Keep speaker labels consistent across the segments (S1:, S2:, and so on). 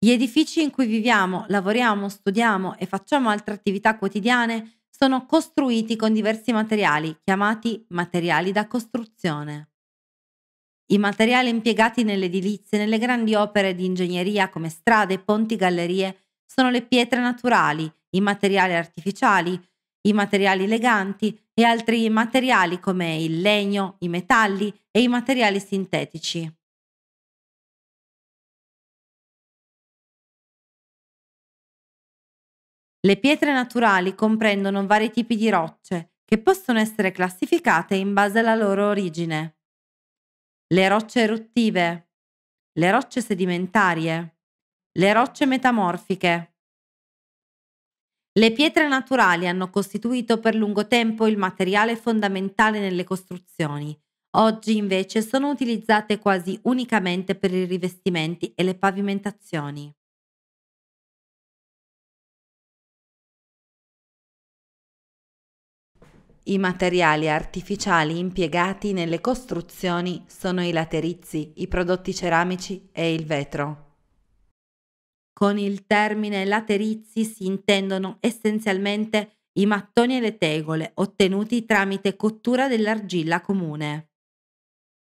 S1: Gli edifici in cui viviamo, lavoriamo, studiamo e facciamo altre attività quotidiane sono costruiti con diversi materiali, chiamati materiali da costruzione. I materiali impiegati nell'edilizia e nelle grandi opere di ingegneria come strade, ponti, gallerie sono le pietre naturali, i materiali artificiali, i materiali leganti e altri materiali come il legno, i metalli e i materiali sintetici. Le pietre naturali comprendono vari tipi di rocce, che possono essere classificate in base alla loro origine. Le rocce eruttive, le rocce sedimentarie, le rocce metamorfiche. Le pietre naturali hanno costituito per lungo tempo il materiale fondamentale nelle costruzioni. Oggi invece sono utilizzate quasi unicamente per i rivestimenti e le pavimentazioni. I materiali artificiali impiegati nelle costruzioni sono i laterizi, i prodotti ceramici e il vetro. Con il termine laterizi si intendono essenzialmente i mattoni e le tegole ottenuti tramite cottura dell'argilla comune.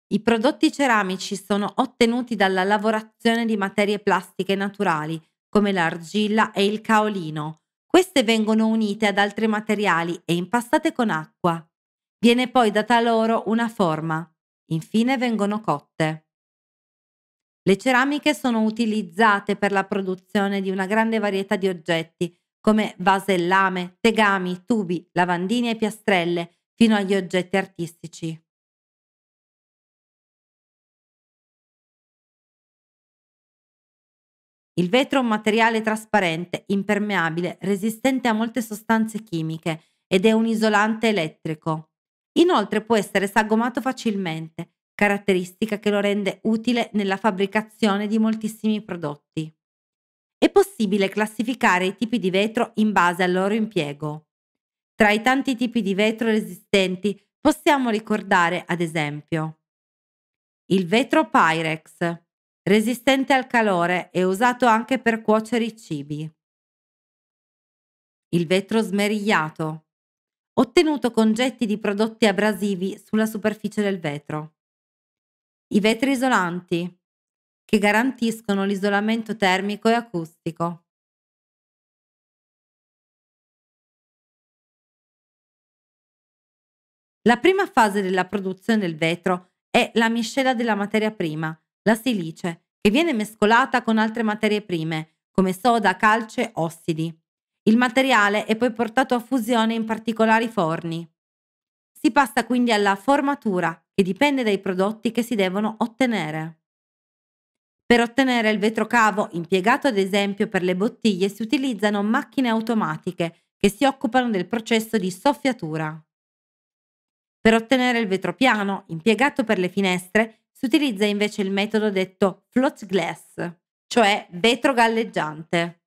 S1: I prodotti ceramici sono ottenuti dalla lavorazione di materie plastiche naturali come l'argilla e il caolino, queste vengono unite ad altri materiali e impastate con acqua. Viene poi data loro una forma. Infine vengono cotte. Le ceramiche sono utilizzate per la produzione di una grande varietà di oggetti, come vasellame, tegami, tubi, lavandini e piastrelle, fino agli oggetti artistici. Il vetro è un materiale trasparente, impermeabile, resistente a molte sostanze chimiche ed è un isolante elettrico. Inoltre può essere sagomato facilmente, caratteristica che lo rende utile nella fabbricazione di moltissimi prodotti. È possibile classificare i tipi di vetro in base al loro impiego. Tra i tanti tipi di vetro resistenti possiamo ricordare, ad esempio, il vetro Pyrex, resistente al calore e usato anche per cuocere i cibi. Il vetro smerigliato, ottenuto con getti di prodotti abrasivi sulla superficie del vetro. I vetri isolanti, che garantiscono
S2: l'isolamento termico e acustico.
S1: La prima fase della produzione del vetro è la miscela della materia prima la silice, che viene mescolata con altre materie prime, come soda, calce, ossidi. Il materiale è poi portato a fusione in particolari forni. Si passa quindi alla formatura, che dipende dai prodotti che si devono ottenere. Per ottenere il vetro cavo, impiegato ad esempio per le bottiglie, si utilizzano macchine automatiche che si occupano del processo di soffiatura. Per ottenere il vetro piano, impiegato per le finestre, si utilizza invece il metodo detto float glass, cioè vetro galleggiante.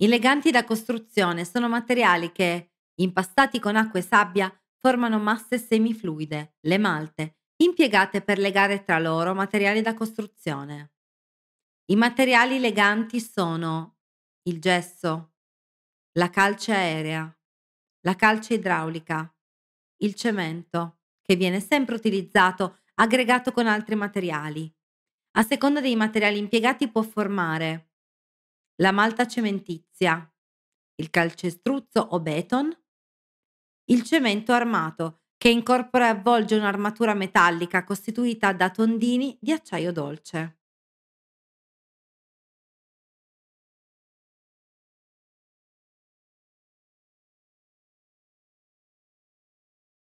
S2: I leganti da
S1: costruzione sono materiali che, impastati con acqua e sabbia, formano masse semifluide, le malte, impiegate per legare tra loro materiali da costruzione. I materiali leganti sono il gesso, la calce aerea, la calce idraulica, il cemento, che viene sempre utilizzato aggregato con altri materiali. A seconda dei materiali impiegati può formare la malta cementizia, il calcestruzzo o beton, il cemento armato, che incorpora e avvolge un'armatura metallica costituita da tondini di acciaio dolce.